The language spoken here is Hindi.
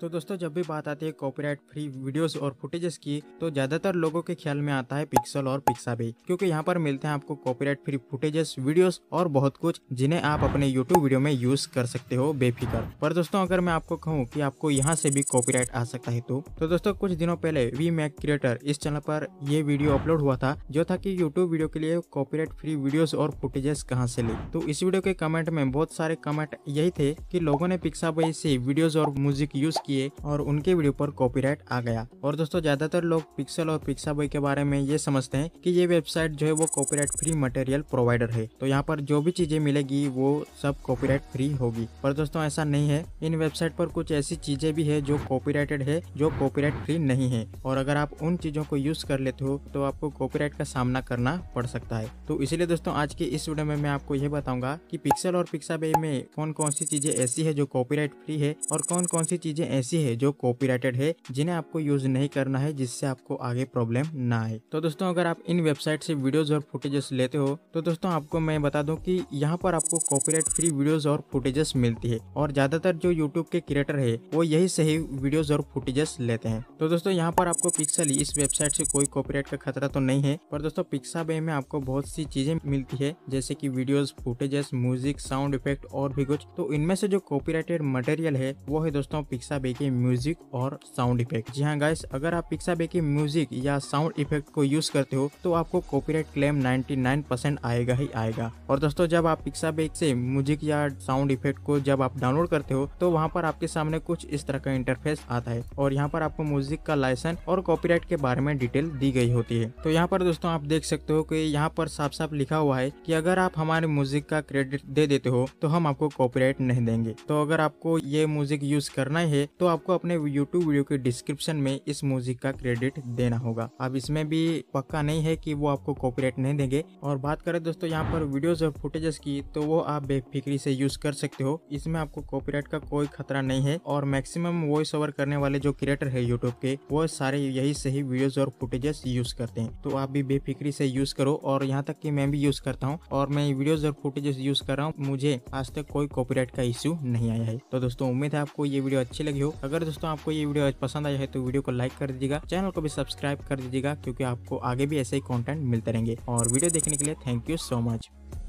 तो दोस्तों जब भी बात आती है कॉपीराइट फ्री वीडियोस और फुटेजेस की तो ज्यादातर लोगों के ख्याल में आता है पिक्सल और पिक्सा भी क्योंकि यहाँ पर मिलते हैं आपको कॉपीराइट फ्री फुटेजेस वीडियोस और बहुत कुछ जिन्हें आप अपने यूट्यूब वीडियो में यूज कर सकते हो बेफिकर पर दोस्तों अगर मैं आपको कहूँ की आपको यहाँ से भी कॉपी आ सकता है तो, तो दोस्तों कुछ दिनों पहले वी मैक क्रिएटर इस चैनल पर ये वीडियो अपलोड हुआ था जो था की यूट्यूब वीडियो के लिए कॉपी फ्री वीडियोज और फुटेजेस कहाँ से ले तो इस वीडियो के कमेंट में बहुत सारे कमेंट यही थे की लोगों ने पिक्सा से वीडियोज और म्यूजिक यूज किया किए और उनके वीडियो पर कॉपीराइट आ गया और दोस्तों ज्यादातर लोग पिक्सल और पिक्सा बॉय के बारे में ये समझते हैं कि ये वेबसाइट जो है वो कॉपीराइट फ्री मटेरियल प्रोवाइडर है तो यहाँ पर जो भी चीजें मिलेगी वो सब कॉपीराइट फ्री होगी पर दोस्तों ऐसा नहीं है इन वेबसाइट पर कुछ ऐसी चीजें भी है जो कॉपीराइटेड है जो कॉपीराइट फ्री नहीं है और अगर आप उन चीजों को यूज कर लेते हो तो आपको कॉपीराइट का सामना करना पड़ सकता है तो इसलिए दोस्तों आज के इस वीडियो में मैं आपको ये बताऊंगा कि पिक्सल और पिक्सा में कौन कौन सी चीजें ऐसी है जो कॉपीराइट फ्री है और कौन कौन सी चीजें ऐसी है जो कॉपीराइटेड है जिन्हें आपको यूज नहीं करना है जिससे आपको आगे प्रॉब्लम ना आए तो दोस्तों अगर आप इन वेबसाइट से वीडियोज और फुटेजेस लेते हो तो दोस्तों आपको मैं बता दूं कि यहाँ पर आपको कॉपीराइट फ्री वीडियोज और फुटेजेस मिलती है और ज्यादातर जो यूट्यूब के क्रिएटर है वो यही सही वीडियोज और फुटेजेस लेते हैं तो दोस्तों यहाँ पर आपको पिक्सल इस वेबसाइट से कोई कॉपीराइट का खतरा तो नहीं है पर दोस्तों पिक्सा बे में आपको बहुत सी चीजें मिलती है जैसे की videos footages music sound effect और भी कुछ तो इनमें से जो कॉपीराइटेड मटेरियल है वो है दोस्तों पिक्सा बे पिक्साबे के म्यूजिक और साउंड इफेक्ट जी हाँ गाइस अगर आप पिक्साबे के म्यूजिक या साउंड इफेक्ट को यूज करते हो तो आपको कॉपीराइट क्लेम 99% आएगा ही आएगा और दोस्तों जब आप पिक्साबे से म्यूजिक या साउंड इफेक्ट को जब आप डाउनलोड करते हो तो वहाँ पर आपके सामने कुछ इस तरह का इंटरफेस आता है और यहाँ पर आपको म्यूजिक का लाइसेंस और कॉपीराइट के बारे में डिटेल दी गई होती है तो यहाँ पर दोस्तों आप देख सकते हो की यहाँ पर साफ साफ लिखा हुआ है की अगर आप हमारे म्यूजिक का क्रेडिट दे देते हो तो हम आपको कॉपी नहीं देंगे तो अगर आपको ये म्यूजिक यूज करना है तो आपको अपने यूट्यूब वीडियो के डिस्क्रिप्शन में इस म्यूजिक का क्रेडिट देना होगा अब इसमें भी पक्का नहीं है कि वो आपको कॉपीराइट नहीं देंगे और बात करें दोस्तों यहाँ पर वीडियोज और फुटेजेस की तो वो आप बेफिक्री से यूज कर सकते हो इसमें आपको कॉपीराइट का कोई खतरा नहीं है और मैक्सिमम वॉइस ओवर करने वाले जो क्रिएटर है यूट्यूब के वो सारे यही सही वीडियोज और फुटेजेस यूज करते हैं तो आप भी बेफिक्री से यूज करो और यहाँ तक की मैं भी यूज करता हूँ और मैं वीडियोज और फुटेजेस यूज कर रहा हूँ मुझे आज तक कोई कॉपीराइट का इश्यू नहीं आया है तो दोस्तों उम्मीद है आपको ये वीडियो अच्छी लगी हो वीडियो अगर दोस्तों आपको ये वीडियो पसंद आया है तो वीडियो को लाइक कर दीजिएगा चैनल को भी सब्सक्राइब कर दीजिएगा क्योंकि आपको आगे भी ऐसे ही कॉन्टेंट मिलते रहेंगे और वीडियो देखने के लिए थैंक यू सो मच